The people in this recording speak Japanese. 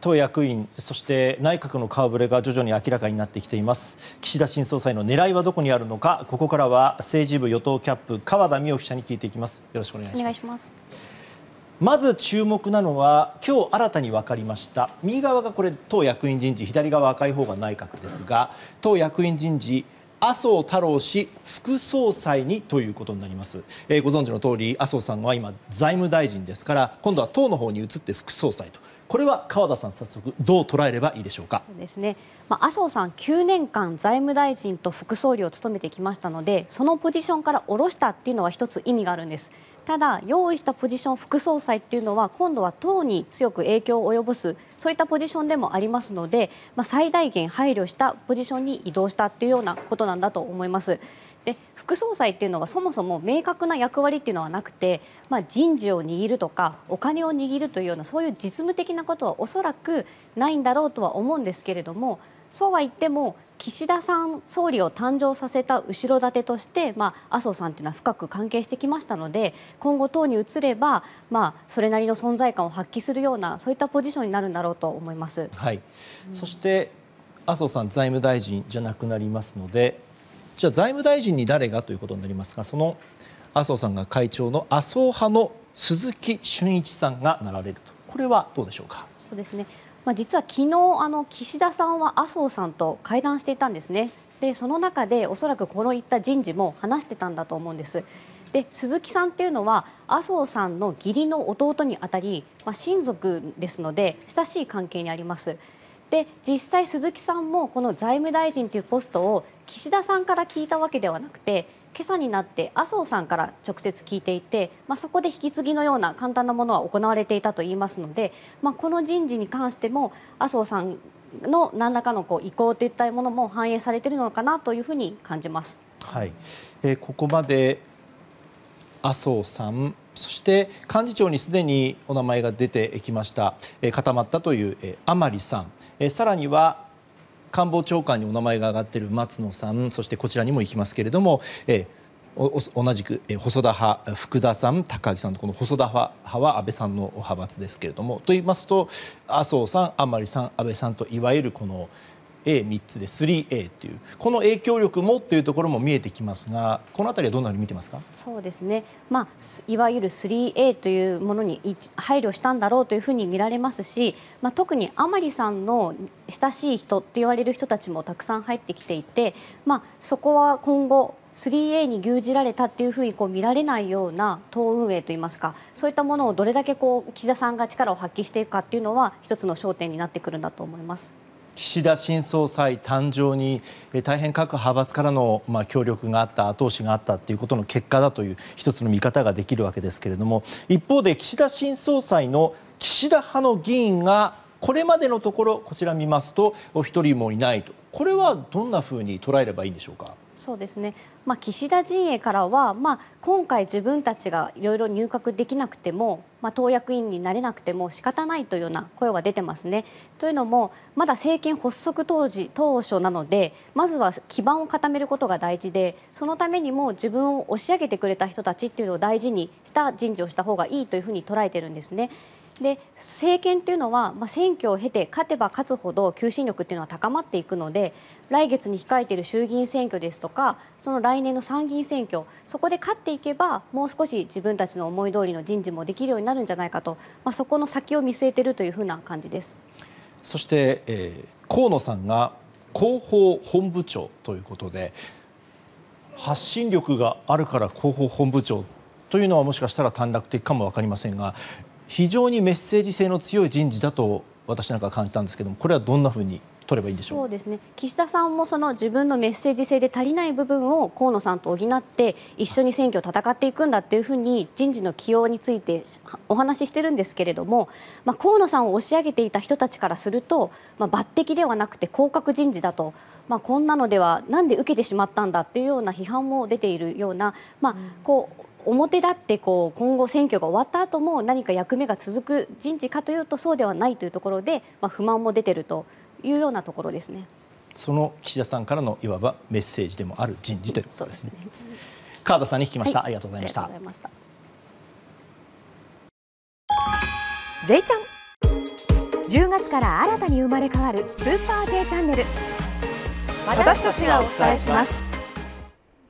党役員そして内閣の顔ぶれが徐々に明らかになってきています岸田新総裁の狙いはどこにあるのかここからは政治部与党キャップ川田美代記者に聞いていきますよろしくお願いしますまず注目なのは今日新たに分かりました右側がこれ党役員人事左側赤い方が内閣ですが党役員人事麻生太郎氏副総裁にということになります、えー、ご存知の通り麻生さんは今財務大臣ですから今度は党の方に移って副総裁とこれは川田さん、早速どう捉えればいいでしょうかま麻生さん、9年間財務大臣と副総理を務めてきましたのでそのポジションから下ろしたっていうのは1つ意味があるんです。ただ、用意したポジション副総裁っていうのは今度は党に強く影響を及ぼすそういったポジションでもありますので、まあ、最大限配慮したポジションに移動したっていうようなことなんだと思います。で副総裁っていうのはそもそも明確な役割っていうのはなくて、まあ、人事を握るとかお金を握るというようなそういう実務的なことはおそらくないんだろうとは思うんですけれどもそうは言っても岸田さん総理を誕生させた後ろ盾として、まあ、麻生さんというのは深く関係してきましたので今後、党に移れば、まあ、それなりの存在感を発揮するようなそういったポジションになるんだろうと思います、はい、うん、そして麻生さん財務大臣じゃなくなりますのでじゃあ財務大臣に誰がということになりますがその麻生さんが会長の麻生派の鈴木俊一さんがなられると。これはどうでしょうか。そうですね。まあ、実は昨日あの岸田さんは麻生さんと会談していたんですね。でその中でおそらくこのいった人事も話してたんだと思うんです。で鈴木さんっていうのは麻生さんの義理の弟にあたり、まあ、親族ですので親しい関係にあります。で実際、鈴木さんもこの財務大臣というポストを岸田さんから聞いたわけではなくて今朝になって麻生さんから直接聞いていて、まあ、そこで引き継ぎのような簡単なものは行われていたといいますので、まあ、この人事に関しても麻生さんの何らかのこう意向といったものも反映されているのかなというふうに感じます。はい、えー、ここまで麻生さんそして幹事長にすでにお名前が出てきました固まったという甘利さん更には官房長官にお名前が挙がっている松野さんそしてこちらにも行きますけれども同じく細田派、福田さん、高木さんとこの細田派は安倍さんの派閥ですけれどもと言いますと麻生さん、甘利さん、安倍さんといわゆるこの3つで 3Ａ というこの影響力もというところも見えてきますがこの辺りはどんなふうに見てますかそうですね、まあ、いわゆる 3A というものに配慮したんだろうというふうに見られますし、まあ、特に甘利さんの親しい人と言われる人たちもたくさん入ってきていて、まあ、そこは今後 3A に牛耳られたっていうふうにこう見られないような党運営といいますかそういったものをどれだけこう岸田さんが力を発揮していくかっていうのは一つの焦点になってくるんだと思います。岸田新総裁誕生に大変各派閥からのま協力があった後押しがあったということの結果だという1つの見方ができるわけですけれども一方で岸田新総裁の岸田派の議員がこれまでのところこちら見ますとお1人もいないとこれはどんなふうに捉えればいいんでしょうか。そうですね、まあ、岸田陣営からは、まあ、今回、自分たちがいろいろ入閣できなくても、まあ、党役員になれなくても仕方ないというような声は出てますね。というのもまだ政権発足当時当初なのでまずは基盤を固めることが大事でそのためにも自分を押し上げてくれた人たちっていうのを大事にした人事をした方がいいというふうに捉えてるんですね。で政権というのは、まあ、選挙を経て勝てば勝つほど求心力というのは高まっていくので来月に控えている衆議院選挙ですとかその来年の参議院選挙そこで勝っていけばもう少し自分たちの思い通りの人事もできるようになるんじゃないかと、まあ、そこの先を見据えているというふうな感じですそして、えー、河野さんが広報本部長ということで発信力があるから広報本部長というのはもしかしたら短絡的かも分かりませんが非常にメッセージ性の強い人事だと私なんか感じたんですけどもこれはどんなふうに取ればいいでしょうそうです、ね、岸田さんもその自分のメッセージ性で足りない部分を河野さんと補って一緒に選挙を戦っていくんだというふうに人事の起用についてお話ししてるんですけれども、まあ、河野さんを押し上げていた人たちからすると、まあ、抜擢ではなくて降格人事だと。まあ、こんなのではなんで受けてしまったんだというような批判も出ているような、まあ、こう表立ってこう今後、選挙が終わった後も何か役目が続く人事かというとそうではないというところで、まあ、不満も出ているというようなところですねその岸田さんからのいわばメッセージでもある人事ということですね。川、ね、田さんに聞きました、はい、ありがとうございました J ちゃん10月から新たに生まれ変わるスーパー J チャンネル私たちがお伝えします